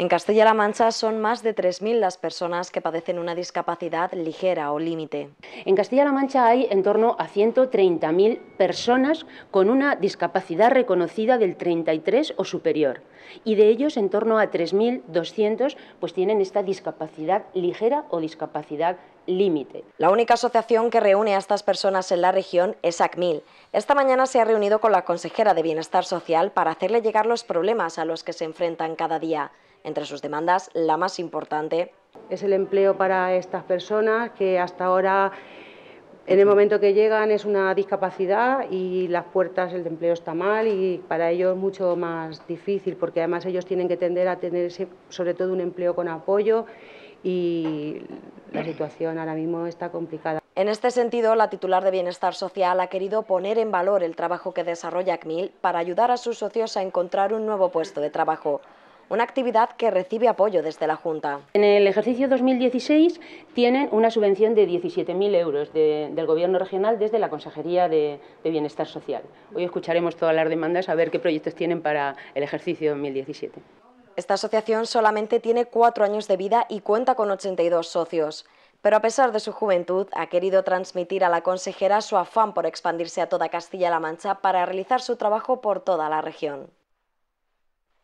En Castilla-La Mancha son más de 3.000 las personas que padecen una discapacidad ligera o límite. En Castilla-La Mancha hay en torno a 130.000 personas con una discapacidad reconocida del 33 o superior y de ellos en torno a 3.200 pues tienen esta discapacidad ligera o discapacidad límite. La única asociación que reúne a estas personas en la región es ACMIL. Esta mañana se ha reunido con la consejera de Bienestar Social para hacerle llegar los problemas a los que se enfrentan cada día. Entre sus demandas, la más importante es el empleo para estas personas que hasta ahora en el momento que llegan es una discapacidad y las puertas el empleo está mal y para ellos mucho más difícil porque además ellos tienen que tender a tener sobre todo un empleo con apoyo y la situación ahora mismo está complicada. En este sentido, la titular de Bienestar Social ha querido poner en valor el trabajo que desarrolla ACMIL para ayudar a sus socios a encontrar un nuevo puesto de trabajo una actividad que recibe apoyo desde la Junta. En el ejercicio 2016 tienen una subvención de 17.000 euros del Gobierno regional desde la Consejería de, de Bienestar Social. Hoy escucharemos todas las demandas a ver qué proyectos tienen para el ejercicio 2017. Esta asociación solamente tiene cuatro años de vida y cuenta con 82 socios pero a pesar de su juventud ha querido transmitir a la consejera su afán por expandirse a toda Castilla-La Mancha para realizar su trabajo por toda la región.